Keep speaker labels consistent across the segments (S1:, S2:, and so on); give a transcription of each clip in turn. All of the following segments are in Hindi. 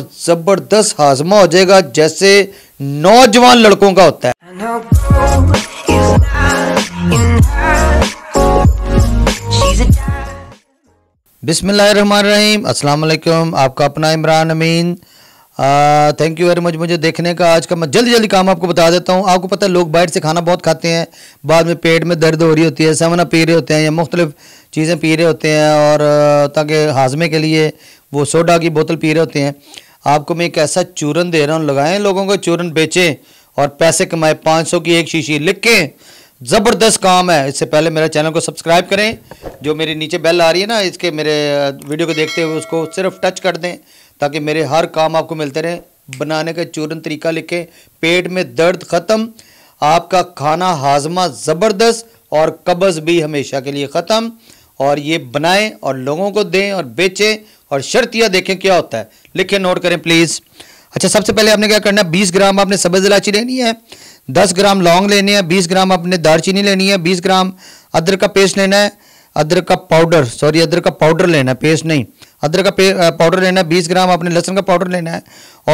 S1: जबरदस्त हाजमा हो जाएगा जैसे नौजवान लड़कों का होता है अस्सलाम वालेकुम आपका अपना Imran Amin thank you very much मुझे देखने का आज का मैं जल्दी जल्दी काम आपको बता देता हूँ आपको पता है लोग बाहर से खाना बहुत खाते हैं बाद में पेट में दर्द हो रही होती है सामना पी रहे होते हैं या मुख्तलिफ़ चीज़ें पी रहे होते हैं और ताकि हाजमे के लिए वो सोडा की बोतल पी रहे होते हैं आपको मैं एक ऐसा चूरन दे रहा हूँ लगाएं लोगों को चूरन बेचें और पैसे कमाए 500 की एक शीशी लिखें ज़बरदस्त काम है इससे पहले मेरा चैनल को सब्सक्राइब करें जो मेरे नीचे बेल आ रही है ना इसके मेरे वीडियो को देखते हुए उसको सिर्फ टच कर दें ताकि मेरे हर काम आपको मिलते रहें बनाने का चूरन तरीका लिखें पेट में दर्द ख़त्म आपका खाना हाजमा ज़बरदस्त और कब्ज़ भी हमेशा के लिए ख़त्म और ये बनाएं और लोगों को दें और बेचें और शर्त यह देखें क्या होता है लिखे नोट करें प्लीज़ अच्छा सबसे पहले आपने क्या करना है बीस ग्राम आपने सब्ज़ इलायची लेनी है दस ग्राम लौंग लेने हैं बीस ग्राम आपने दारचीनी लेनी है बीस ग्राम अदरक का पेस्ट लेना है अदरक का पाउडर सॉरी अदरक का पाउडर लेना है पेस्ट नहीं अदरक का पाउडर लेना है बीस ग्राम आपने लहसुन का पाउडर लेना है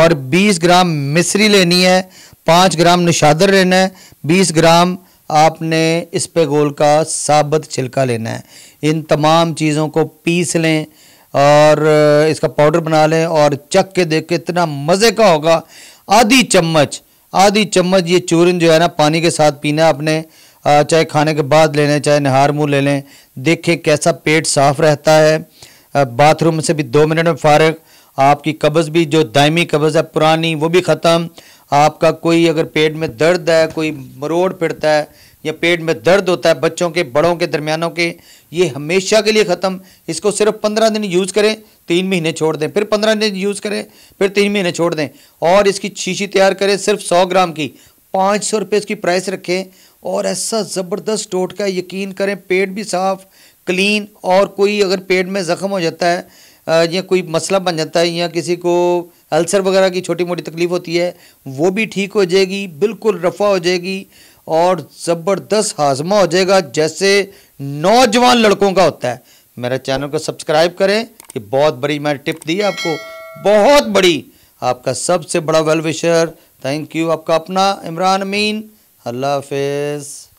S1: और बीस ग्राम मिश्री लेनी है पाँच ग्राम निशादर लेना है बीस ग्राम आपने इस पे गोल का साबत छिलका लेना है इन तमाम चीज़ों को पीस लें और इसका पाउडर बना लें और चख के देख के इतना मज़े का होगा आधी चम्मच आधी चम्मच ये चूरन जो है ना पानी के साथ पीना अपने चाहे खाने के बाद ले लें चाहे नहार मुँह ले लें देखें कैसा पेट साफ रहता है बाथरूम से भी दो मिनट में फारग आपकी कब्ज़ भी जो दायमी कब्ज़ है पुरानी वो भी ख़त्म आपका कोई अगर पेट में दर्द है कोई मरोड़ पड़ता है या पेट में दर्द होता है बच्चों के बड़ों के दरमियानों के ये हमेशा के लिए ख़त्म इसको सिर्फ पंद्रह दिन यूज़ करें तीन महीने छोड़ दें फिर पंद्रह दिन यूज़ करें फिर तीन महीने छोड़ दें और इसकी शीशी तैयार करें सिर्फ सौ ग्राम की पाँच सौ रुपये इसकी प्राइस रखें और ऐसा ज़बरदस्त टोटका यकीन करें पेट भी साफ़ क्लीन और कोई अगर पेट में ज़ख्म हो जाता है या कोई मसला बन जाता है या किसी को अल्सर वगैरह की छोटी मोटी तकलीफ़ होती है वो भी ठीक हो जाएगी बिल्कुल रफ़ा हो जाएगी और ज़बरदस्त हाजमा हो जाएगा जैसे नौजवान लड़कों का होता है मेरे चैनल को सब्सक्राइब करें ये बहुत बड़ी मैंने टिप दी आपको बहुत बड़ी आपका सबसे बड़ा वेल विशर थैंक यू आपका अपना इमरान अमीन अल्लाह हाफिज़